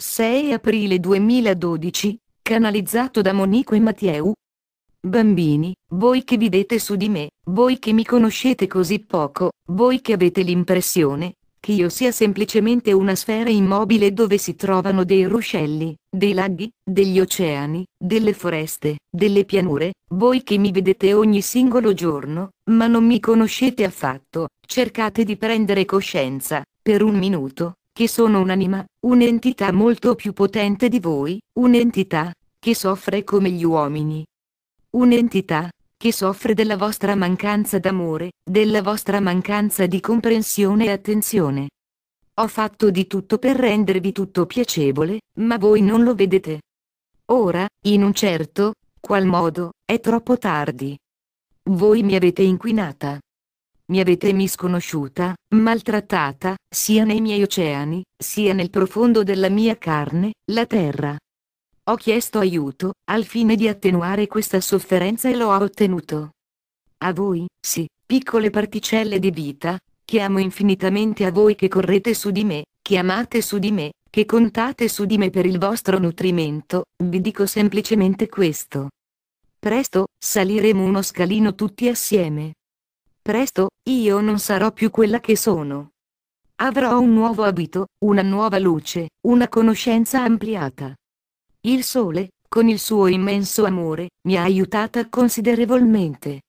6 aprile 2012, canalizzato da Monique Matteu. Bambini, voi che vivete su di me, voi che mi conoscete così poco, voi che avete l'impressione che io sia semplicemente una sfera immobile dove si trovano dei ruscelli, dei laghi, degli oceani, delle foreste, delle pianure, voi che mi vedete ogni singolo giorno, ma non mi conoscete affatto, cercate di prendere coscienza, per un minuto, che sono un'anima, un'entità molto più potente di voi, un'entità, che soffre come gli uomini. Un'entità, che soffre della vostra mancanza d'amore, della vostra mancanza di comprensione e attenzione. Ho fatto di tutto per rendervi tutto piacevole, ma voi non lo vedete. Ora, in un certo, qual modo, è troppo tardi. Voi mi avete inquinata mi avete misconosciuta, maltrattata, sia nei miei oceani, sia nel profondo della mia carne, la terra. Ho chiesto aiuto, al fine di attenuare questa sofferenza e lo ho ottenuto. A voi, sì, piccole particelle di vita, che amo infinitamente a voi che correte su di me, che amate su di me, che contate su di me per il vostro nutrimento, vi dico semplicemente questo. Presto, saliremo uno scalino tutti assieme presto, io non sarò più quella che sono. Avrò un nuovo abito, una nuova luce, una conoscenza ampliata. Il sole, con il suo immenso amore, mi ha aiutata considerevolmente.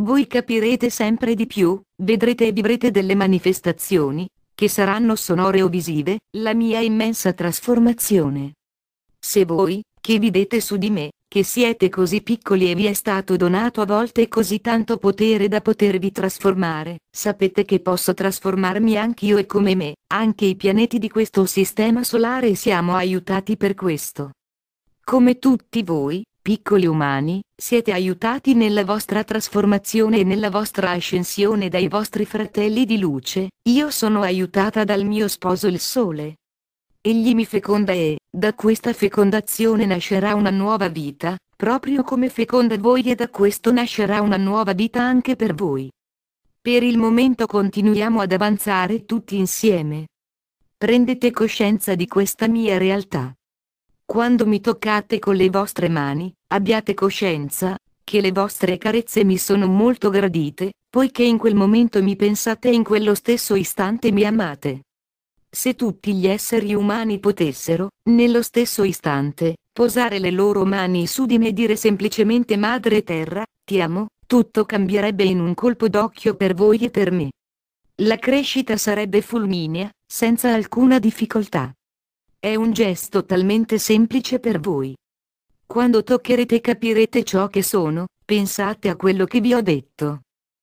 Voi capirete sempre di più, vedrete e vivrete delle manifestazioni, che saranno sonore o visive, la mia immensa trasformazione. Se voi, che videte su di me, che siete così piccoli e vi è stato donato a volte così tanto potere da potervi trasformare, sapete che posso trasformarmi anch'io e come me, anche i pianeti di questo sistema solare siamo aiutati per questo. Come tutti voi, piccoli umani, siete aiutati nella vostra trasformazione e nella vostra ascensione dai vostri fratelli di luce, io sono aiutata dal mio sposo il Sole, egli mi feconda e, da questa fecondazione nascerà una nuova vita, proprio come feconda voi e da questo nascerà una nuova vita anche per voi. Per il momento continuiamo ad avanzare tutti insieme. Prendete coscienza di questa mia realtà. Quando mi toccate con le vostre mani, abbiate coscienza, che le vostre carezze mi sono molto gradite, poiché in quel momento mi pensate e in quello stesso istante mi amate. Se tutti gli esseri umani potessero, nello stesso istante, posare le loro mani su di me e dire semplicemente Madre Terra, ti amo, tutto cambierebbe in un colpo d'occhio per voi e per me. La crescita sarebbe fulminea, senza alcuna difficoltà. È un gesto talmente semplice per voi. Quando toccherete capirete ciò che sono, pensate a quello che vi ho detto.